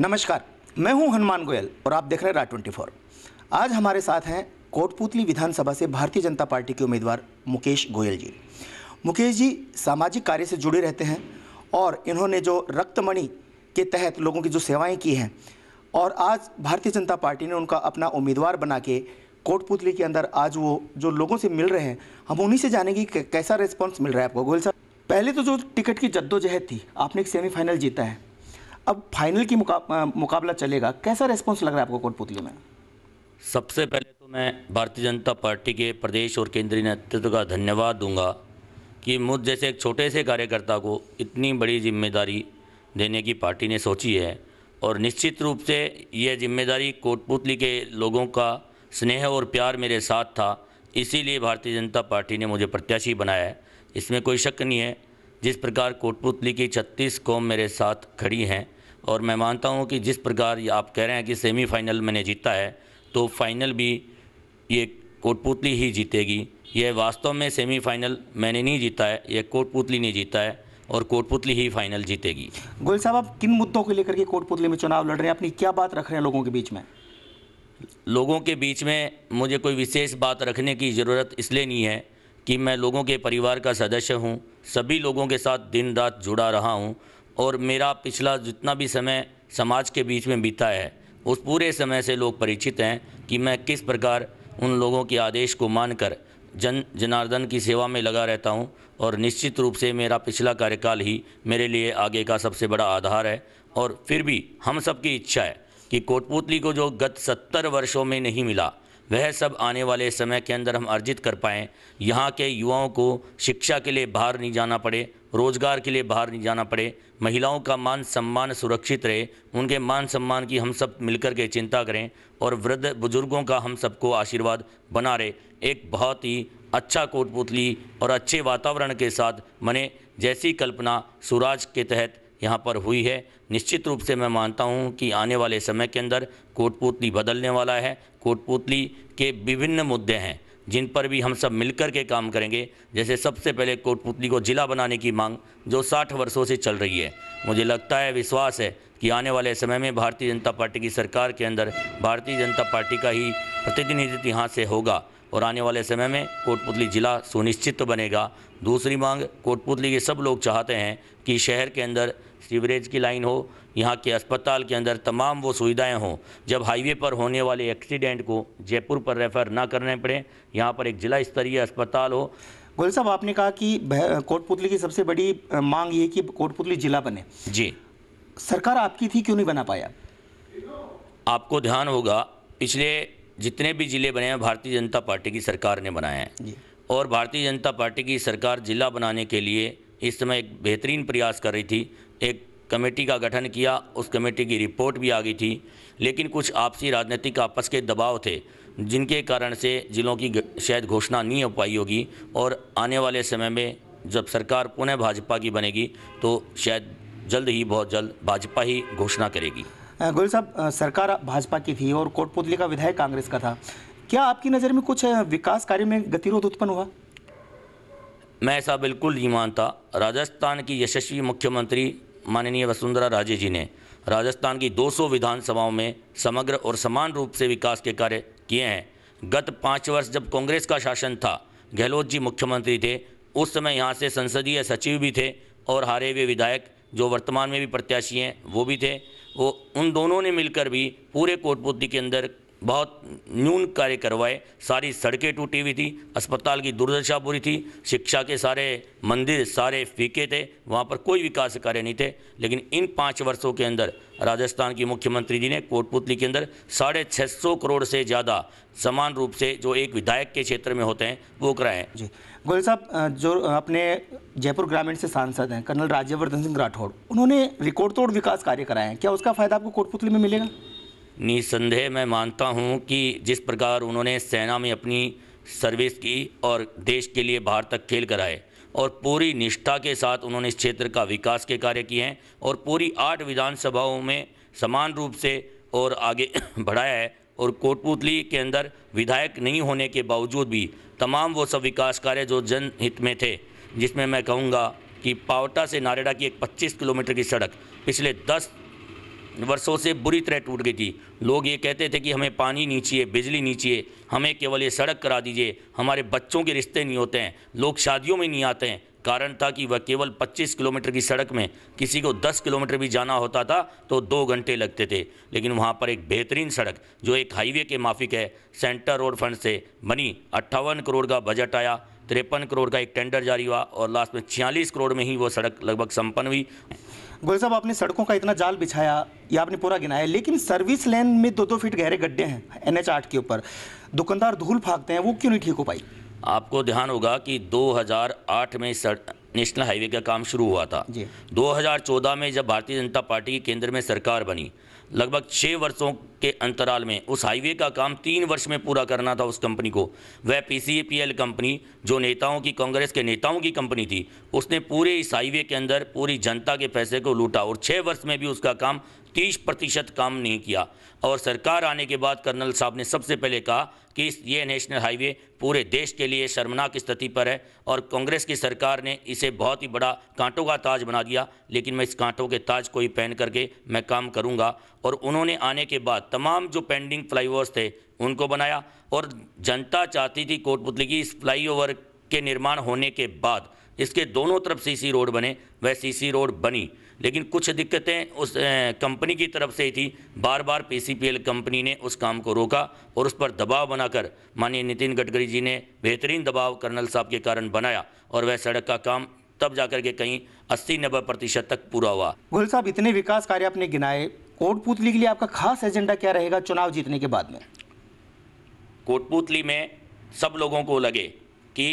नमस्कार मैं हूं हनुमान गोयल और आप देख रहे हैं रा ट्वेंटी फोर आज हमारे साथ हैं कोटपुतली विधानसभा से भारतीय जनता पार्टी के उम्मीदवार मुकेश गोयल जी मुकेश जी सामाजिक कार्य से जुड़े रहते हैं और इन्होंने जो रक्तमणि के तहत लोगों की जो सेवाएं की हैं और आज भारतीय जनता पार्टी ने उनका अपना उम्मीदवार बना के कोटपुतली के अंदर आज वो जो लोगों से मिल रहे हैं हम उन्हीं से जानेंगे कैसा रिस्पॉन्स मिल रहा है आपको गोयल साहब पहले तो जो टिकट की जद्दोजहद थी आपने एक सेमीफाइनल जीता है अब फाइनल की मुका, मुकाबला चलेगा कैसा रेस्पॉन्स लग रहा है आपको कोटपुतली में सबसे पहले तो मैं भारतीय जनता पार्टी के प्रदेश और केंद्रीय नेतृत्व का धन्यवाद दूंगा कि मुझ जैसे एक छोटे से कार्यकर्ता को इतनी बड़ी जिम्मेदारी देने की पार्टी ने सोची है और निश्चित रूप से यह जिम्मेदारी कोटपुतली के लोगों का स्नेह और प्यार मेरे साथ था इसीलिए भारतीय जनता पार्टी ने मुझे प्रत्याशी बनाया है इसमें कोई शक नहीं है जिस प्रकार कोटपुतली की छत्तीस कौम मेरे साथ खड़ी हैं और मैं मानता हूँ कि जिस प्रकार ये आप कह रहे हैं कि सेमीफाइनल मैंने जीता है तो फाइनल भी ये कोटपुतली ही जीतेगी यह वास्तव में सेमीफाइनल मैंने नहीं जीता है यह कोटपुतली ने जीता है और कोटपुतली ही फाइनल जीतेगी गोयल साहब आप किन मुद्दों को लेकर के कोटपुतली में चुनाव लड़ रहे हैं अपनी क्या बात रख रहे हैं लोगों के बीच में लोगों के बीच में मुझे कोई विशेष बात रखने की ज़रूरत इसलिए नहीं है कि मैं लोगों के परिवार का सदस्य हूँ सभी लोगों के साथ दिन रात जुड़ा रहा हूँ और मेरा पिछला जितना भी समय समाज के बीच में बीता है उस पूरे समय से लोग परिचित हैं कि मैं किस प्रकार उन लोगों के आदेश को मानकर जन जनार्दन की सेवा में लगा रहता हूं और निश्चित रूप से मेरा पिछला कार्यकाल ही मेरे लिए आगे का सबसे बड़ा आधार है और फिर भी हम सब की इच्छा है कि कोटपुतली को जो गत सत्तर वर्षों में नहीं मिला वह सब आने वाले समय के अंदर हम अर्जित कर पाएँ यहाँ के युवाओं को शिक्षा के लिए बाहर नहीं जाना पड़े रोजगार के लिए बाहर नहीं जाना पड़े महिलाओं का मान सम्मान सुरक्षित रहे उनके मान सम्मान की हम सब मिलकर के चिंता करें और वृद्ध बुजुर्गों का हम सबको आशीर्वाद बना रहे एक बहुत ही अच्छा कोटपुतली और अच्छे वातावरण के साथ मने जैसी कल्पना सुराज के तहत यहाँ पर हुई है निश्चित रूप से मैं मानता हूँ कि आने वाले समय के अंदर कोटपुतली बदलने वाला है कोटपुतली के विभिन्न मुद्दे हैं जिन पर भी हम सब मिलकर के काम करेंगे जैसे सबसे पहले कोटपुतली को जिला बनाने की मांग जो 60 वर्षों से चल रही है मुझे लगता है विश्वास है कि आने वाले समय में भारतीय जनता पार्टी की सरकार के अंदर भारतीय जनता पार्टी का ही प्रतिनिधित्व यहाँ से होगा और आने वाले समय में कोटपुतली ज़िला सुनिश्चित बनेगा दूसरी मांग कोटपुतली के सब लोग चाहते हैं कि शहर के अंदर सीवरेज की लाइन हो यहाँ के अस्पताल के अंदर तमाम वो सुविधाएं हो जब हाईवे पर होने वाले एक्सीडेंट को जयपुर पर रेफ़र ना करने पड़े यहाँ पर एक जिला स्तरीय अस्पताल हो गोल साहब आपने कहा कि कोटपुतली की सबसे बड़ी मांग ये कि कोटपुतली जिला बने जी सरकार आपकी थी क्यों नहीं बना पाया आपको ध्यान होगा पिछले जितने भी ज़िले बने हैं भारतीय जनता पार्टी की सरकार ने बनाए हैं और भारतीय जनता पार्टी की सरकार ज़िला बनाने के लिए इस समय एक बेहतरीन प्रयास कर रही थी एक कमेटी का गठन किया उस कमेटी की रिपोर्ट भी आ गई थी लेकिन कुछ आपसी राजनीतिक आपस के दबाव थे जिनके कारण से ज़िलों की शायद घोषणा नहीं हो पाई होगी और आने वाले समय में जब सरकार पुनः भाजपा की बनेगी तो शायद जल्द ही बहुत जल्द भाजपा ही घोषणा करेगी गोयल साहब सरकार भाजपा की थी और कोटपुतली का विधायक कांग्रेस का था क्या आपकी नज़र में कुछ विकास कार्य में गतिरोध उत्पन्न हुआ मैं ऐसा बिल्कुल नहीं मानता राजस्थान की यशस्वी मुख्यमंत्री माननीय वसुंधरा राजे जी ने राजस्थान की 200 विधानसभाओं में समग्र और समान रूप से विकास के कार्य किए हैं गत पाँच वर्ष जब कांग्रेस का शासन था गहलोत जी मुख्यमंत्री थे उस समय यहाँ से संसदीय सचिव भी थे और हारे हुए विधायक जो वर्तमान में भी प्रत्याशी हैं वो भी थे वो उन दोनों ने मिलकर भी पूरे कोटपुतली के अंदर बहुत न्यून कार्य करवाए सारी सड़कें टूटी हुई थी अस्पताल की दुर्दशा बुरी थी शिक्षा के सारे मंदिर सारे फीके थे वहाँ पर कोई विकास कार्य नहीं थे लेकिन इन पाँच वर्षों के अंदर राजस्थान की मुख्यमंत्री जी ने कोटपुतली के अंदर साढ़े छः सौ करोड़ से ज़्यादा समान रूप से जो एक विधायक के क्षेत्र में होते हैं वो हैं जी गोयल साहब जो अपने जयपुर ग्रामीण से सांसद हैं कर्नल राज्यवर्धन सिंह राठौड़ उन्होंने रिकॉर्ड तोड़ विकास कार्य कराए हैं क्या उसका फ़ायदा आपको कोटपुतली में मिलेगा निसंदेह मैं मानता हूं कि जिस प्रकार उन्होंने सेना में अपनी सर्विस की और देश के लिए बाहर तक खेल कराए और पूरी निष्ठा के साथ उन्होंने इस क्षेत्र का विकास के कार्य किए हैं और पूरी आठ विधानसभाओं में समान रूप से और आगे बढ़ाया है और कोटपुतली के अंदर विधायक नहीं होने के बावजूद भी तमाम वो सब विकास कार्य जो जनहित में थे जिसमें मैं कहूँगा कि पावटा से नारेडा की एक 25 किलोमीटर की सड़क पिछले दस वर्षों से बुरी तरह टूट गई थी लोग ये कहते थे कि हमें पानी नहीं चाहिए बिजली नहीं चाहिए हमें केवल ये सड़क करा दीजिए हमारे बच्चों के रिश्ते नहीं होते हैं लोग शादियों में नहीं आते हैं कारण था कि वह केवल 25 किलोमीटर की सड़क में किसी को 10 किलोमीटर भी जाना होता था तो दो घंटे लगते थे लेकिन वहाँ पर एक बेहतरीन सड़क जो एक हाईवे के माफिक है सेंटर रोड फंड से बनी अट्ठावन करोड़ का बजट आया तिरपन करोड़ का एक टेंडर जारी हुआ और लास्ट में छियालीस करोड़ में ही वो सड़क लगभग संपन्न हुई गोयल साहब आपने सड़कों का इतना जाल बिछाया या आपने पूरा गिनाया लेकिन सर्विस लेन में दो दो फीट गहरे गड्ढे हैं एन एच के ऊपर दुकानदार धूल फाँकते हैं वो क्यों नहीं ठीक हो पाई आपको ध्यान होगा कि 2008 में सड़... नेशनल हाईवे का काम शुरू हुआ था 2014 में जब भारतीय जनता पार्टी केंद्र में सरकार बनी लगभग छः वर्षों के अंतराल में उस हाईवे का काम तीन वर्ष में पूरा करना था उस कंपनी को वह पी कंपनी जो नेताओं की कांग्रेस के नेताओं की कंपनी थी उसने पूरे इस हाईवे के अंदर पूरी जनता के पैसे को लूटा और छः वर्ष में भी उसका काम तीस प्रतिशत काम नहीं किया और सरकार आने के बाद कर्नल साहब ने सबसे पहले कहा कि ये नेशनल हाईवे पूरे देश के लिए शर्मनाक स्थिति पर है और कांग्रेस की सरकार ने इसे बहुत ही बड़ा कांटों का ताज बना दिया लेकिन मैं इस कांटों के ताज को ही पहन करके मैं काम करूँगा और उन्होंने आने के बाद तमाम जो पेंडिंग फ्लाईओवर्स थे उनको बनाया और जनता चाहती थी कोटपुतली की इस फ्लाईओवर के निर्माण होने के बाद इसके दोनों तरफ सीसी रोड बने वह सीसी रोड बनी लेकिन कुछ दिक्कतें उस कंपनी की तरफ से ही थी बार बार पीसीपीएल कंपनी ने उस काम को रोका और उस पर दबाव बनाकर माननीय नितिन गडकरी जी ने बेहतरीन दबाव कर्नल साहब के कारण बनाया और वह सड़क का काम तब जाकर के कहीं अस्सी नब्बे प्रतिशत तक पूरा हुआ गुल साहब इतने विकास कार्य आपने गिनाए कोटपुतली के लिए आपका खास एजेंडा क्या रहेगा चुनाव जीतने के बाद में कोटपुतली में सब लोगों को लगे कि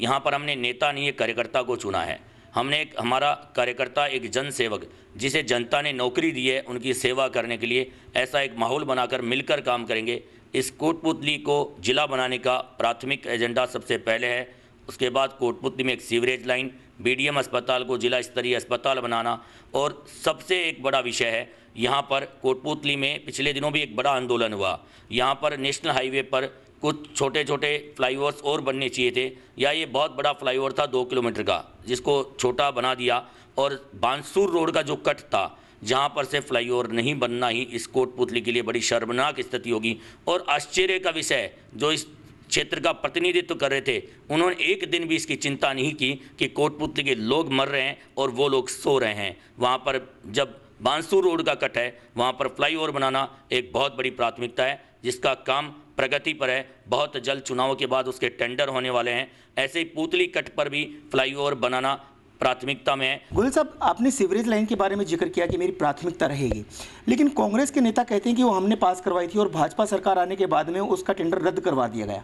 यहाँ पर हमने नेता नहीं एक कार्यकर्ता को चुना है हमने एक हमारा कार्यकर्ता एक जनसेवक जिसे जनता ने नौकरी दी है उनकी सेवा करने के लिए ऐसा एक माहौल बनाकर मिलकर काम करेंगे इस कोटपुतली को जिला बनाने का प्राथमिक एजेंडा सबसे पहले है उसके बाद कोटपुतली में एक सीवरेज लाइन बीडीएम अस्पताल को जिला स्तरीय अस्पताल बनाना और सबसे एक बड़ा विषय है यहाँ पर कोटपुतली में पिछले दिनों भी एक बड़ा आंदोलन हुआ यहाँ पर नेशनल हाईवे पर कुछ छोटे छोटे फ्लाईओवर्स और बनने चाहिए थे या ये बहुत बड़ा फ्लाईओवर था दो किलोमीटर का जिसको छोटा बना दिया और बांसूर रोड का जो कट था जहाँ पर से फ्लाईओवर नहीं बनना ही इस कोटपुतली के लिए बड़ी शर्मनाक स्थिति होगी और आश्चर्य का विषय जो इस क्षेत्र का प्रतिनिधित्व कर रहे थे उन्होंने एक दिन भी इसकी चिंता नहीं की कि कोटपुतली के लोग मर रहे हैं और वो लोग सो रहे हैं वहाँ पर जब बांसू रोड का कट है वहाँ पर फ्लाईओवर बनाना एक बहुत बड़ी प्राथमिकता है जिसका काम प्रगति पर है बहुत जल्द चुनाव के बाद उसके टेंडर होने वाले हैं ऐसे ही पुतली कट पर भी फ्लाईओवर बनाना प्राथमिकता में है गुल साहब आपने सीवरेज लाइन के बारे में जिक्र किया कि मेरी प्राथमिकता रहेगी लेकिन कांग्रेस के नेता कहते हैं कि वो हमने पास करवाई थी और भाजपा सरकार आने के बाद में उसका टेंडर रद्द करवा दिया गया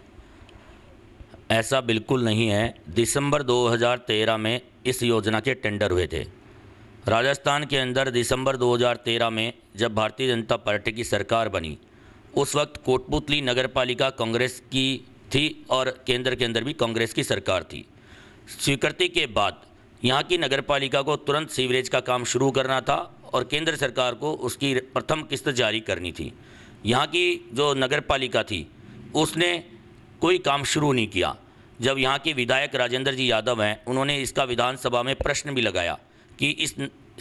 ऐसा बिल्कुल नहीं है दिसंबर 2013 में इस योजना के टेंडर हुए थे राजस्थान के अंदर दिसंबर 2013 में जब भारतीय जनता पार्टी की सरकार बनी उस वक्त कोटपुतली नगर पालिका कांग्रेस की थी और केंद्र के अंदर भी कांग्रेस की सरकार थी स्वीकृति के बाद यहाँ की नगर पालिका को तुरंत सीवरेज का काम शुरू करना था और केंद्र सरकार को उसकी प्रथम किस्त जारी करनी थी यहाँ की जो नगर पालिका थी उसने कोई काम शुरू नहीं किया जब यहाँ के विधायक राजेंद्र जी यादव हैं उन्होंने इसका विधानसभा में प्रश्न भी लगाया कि इस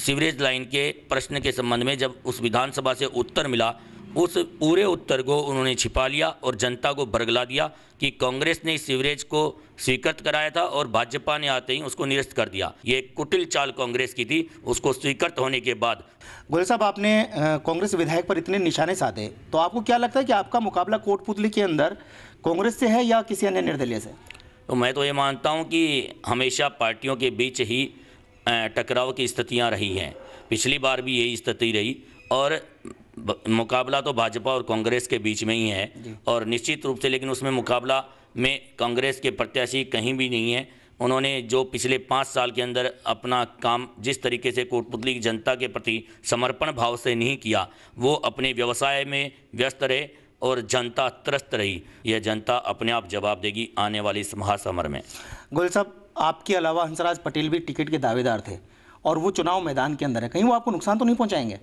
सीवरेज लाइन के प्रश्न के संबंध में जब उस विधानसभा से उत्तर मिला उस पूरे उत्तर को उन्होंने छिपा लिया और जनता को बरगला दिया कि कांग्रेस ने इस सीवरेज को स्वीकृत कराया था और भाजपा ने आते ही उसको निरस्त कर दिया ये कुटिल चाल कांग्रेस की थी उसको स्वीकृत होने के बाद गोयल साहब आपने कांग्रेस विधायक पर इतने निशाने साधे तो आपको क्या लगता है कि आपका मुकाबला कोटपुतली के अंदर कांग्रेस से है या किसी अन्य निर्दलीय से तो मैं तो ये मानता हूँ कि हमेशा पार्टियों के बीच ही टकराव की स्थितियाँ रही हैं पिछली बार भी यही स्थिति रही और मुकाबला तो भाजपा और कांग्रेस के बीच में ही है और निश्चित रूप से लेकिन उसमें मुकाबला में कांग्रेस के प्रत्याशी कहीं भी नहीं है उन्होंने जो पिछले पाँच साल के अंदर अपना काम जिस तरीके से कोटपुतली जनता के प्रति समर्पण भाव से नहीं किया वो अपने व्यवसाय में व्यस्त रहे और जनता त्रस्त रही यह जनता अपने आप जवाब देगी आने वाले इस महासमर में गोयल साहब आपके अलावा हंसराज पटेल भी टिकट के दावेदार थे और वो चुनाव मैदान के अंदर है कहीं वो आपको नुकसान तो नहीं पहुँचाएंगे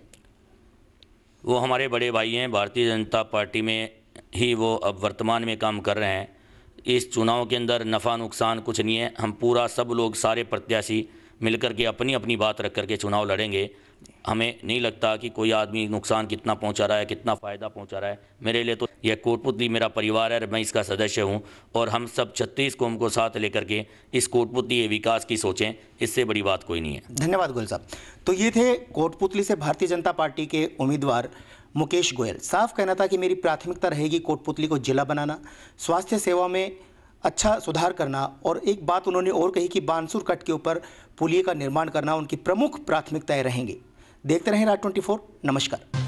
वो हमारे बड़े भाई हैं भारतीय जनता पार्टी में ही वो अब वर्तमान में काम कर रहे हैं इस चुनाव के अंदर नफ़ा नुकसान कुछ नहीं है हम पूरा सब लोग सारे प्रत्याशी मिलकर के अपनी अपनी बात रख करके चुनाव लड़ेंगे हमें नहीं लगता कि कोई आदमी नुकसान कितना पहुंचा रहा है कितना फ़ायदा पहुंचा रहा है मेरे लिए तो यह कोटपुतली मेरा परिवार है मैं इसका सदस्य हूं और हम सब छत्तीस कौम को साथ लेकर के इस कोटपुतली विकास की सोचें इससे बड़ी बात कोई नहीं है धन्यवाद गोयल साहब तो ये थे कोटपुतली से भारतीय जनता पार्टी के उम्मीदवार मुकेश गोयल साफ कहना था कि मेरी प्राथमिकता रहेगी कोटपुतली को जिला बनाना स्वास्थ्य सेवा में अच्छा सुधार करना और एक बात उन्होंने और कही कि बानसूर कट के ऊपर पुलिया का निर्माण करना उनकी प्रमुख प्राथमिकताएं रहेंगी देखते रहें राज ट्वेंटी नमस्कार